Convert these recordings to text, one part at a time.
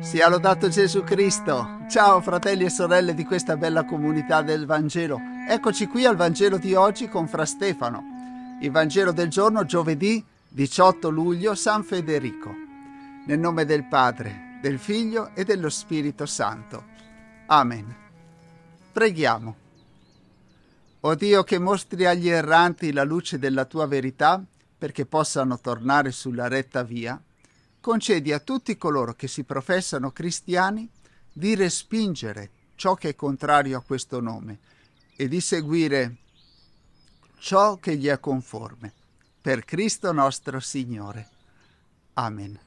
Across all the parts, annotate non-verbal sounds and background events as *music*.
Sia lodato Gesù Cristo. Ciao fratelli e sorelle di questa bella comunità del Vangelo. Eccoci qui al Vangelo di oggi con Fra Stefano. Il Vangelo del giorno giovedì 18 luglio San Federico. Nel nome del Padre, del Figlio e dello Spirito Santo. Amen. Preghiamo. O Dio che mostri agli erranti la luce della tua verità perché possano tornare sulla retta via concedi a tutti coloro che si professano cristiani di respingere ciò che è contrario a questo nome e di seguire ciò che gli è conforme. Per Cristo nostro Signore. Amen.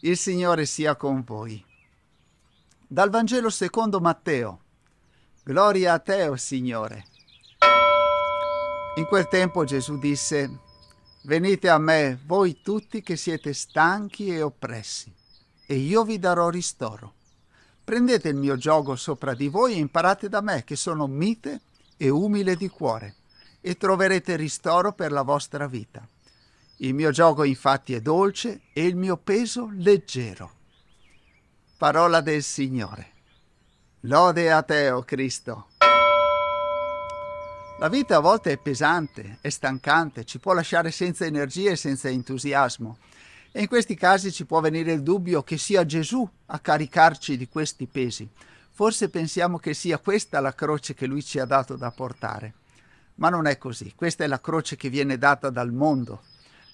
Il Signore sia con voi. Dal Vangelo secondo Matteo. Gloria a te, o oh Signore. In quel tempo Gesù disse, Venite a me, voi tutti che siete stanchi e oppressi, e io vi darò ristoro. Prendete il mio gioco sopra di voi e imparate da me, che sono mite e umile di cuore, e troverete ristoro per la vostra vita. Il mio gioco infatti è dolce e il mio peso leggero. Parola del Signore. Lode a te, o oh Cristo. La vita a volte è pesante, è stancante, ci può lasciare senza energie e senza entusiasmo. E in questi casi ci può venire il dubbio che sia Gesù a caricarci di questi pesi. Forse pensiamo che sia questa la croce che lui ci ha dato da portare. Ma non è così, questa è la croce che viene data dal mondo.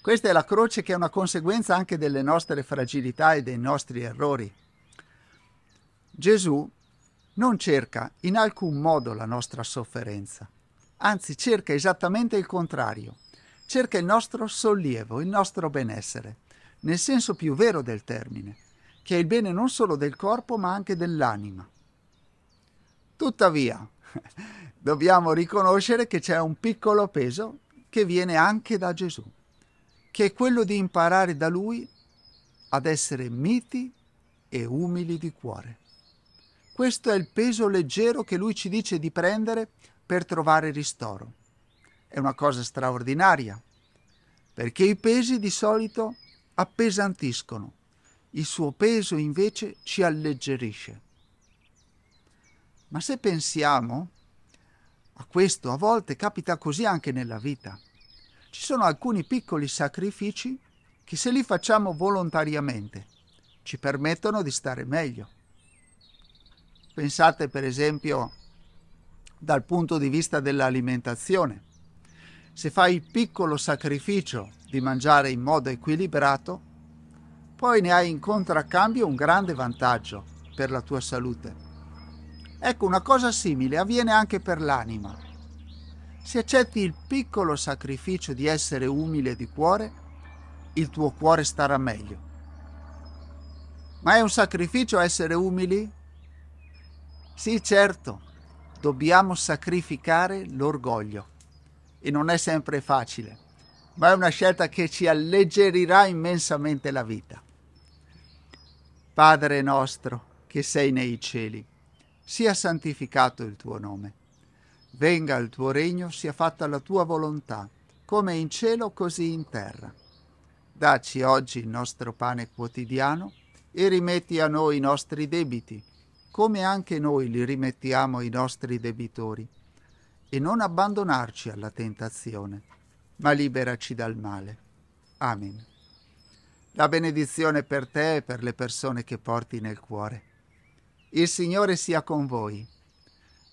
Questa è la croce che è una conseguenza anche delle nostre fragilità e dei nostri errori. Gesù non cerca in alcun modo la nostra sofferenza anzi cerca esattamente il contrario, cerca il nostro sollievo, il nostro benessere, nel senso più vero del termine, che è il bene non solo del corpo ma anche dell'anima. Tuttavia, *laughs* dobbiamo riconoscere che c'è un piccolo peso che viene anche da Gesù, che è quello di imparare da lui ad essere miti e umili di cuore. Questo è il peso leggero che lui ci dice di prendere per trovare ristoro. È una cosa straordinaria, perché i pesi di solito appesantiscono, il suo peso invece ci alleggerisce. Ma se pensiamo a questo, a volte capita così anche nella vita. Ci sono alcuni piccoli sacrifici che se li facciamo volontariamente ci permettono di stare meglio. Pensate per esempio dal punto di vista dell'alimentazione. Se fai il piccolo sacrificio di mangiare in modo equilibrato, poi ne hai in contraccambio un grande vantaggio per la tua salute. Ecco, una cosa simile avviene anche per l'anima. Se accetti il piccolo sacrificio di essere umile di cuore, il tuo cuore starà meglio. Ma è un sacrificio essere umili? Sì, certo, dobbiamo sacrificare l'orgoglio. E non è sempre facile, ma è una scelta che ci alleggerirà immensamente la vita. Padre nostro, che sei nei cieli, sia santificato il tuo nome. Venga il tuo regno, sia fatta la tua volontà, come in cielo così in terra. Dacci oggi il nostro pane quotidiano e rimetti a noi i nostri debiti come anche noi li rimettiamo ai nostri debitori, e non abbandonarci alla tentazione, ma liberaci dal male. Amen. La benedizione per te e per le persone che porti nel cuore. Il Signore sia con voi.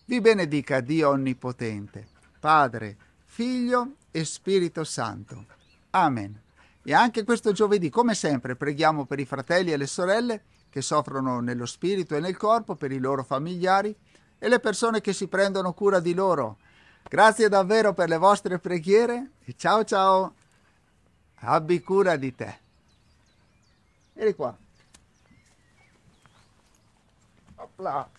Vi benedica Dio Onnipotente, Padre, Figlio e Spirito Santo. Amen. E anche questo giovedì, come sempre, preghiamo per i fratelli e le sorelle che soffrono nello spirito e nel corpo, per i loro familiari e le persone che si prendono cura di loro. Grazie davvero per le vostre preghiere e ciao ciao. Abbi cura di te. Vieni qua. Hopla.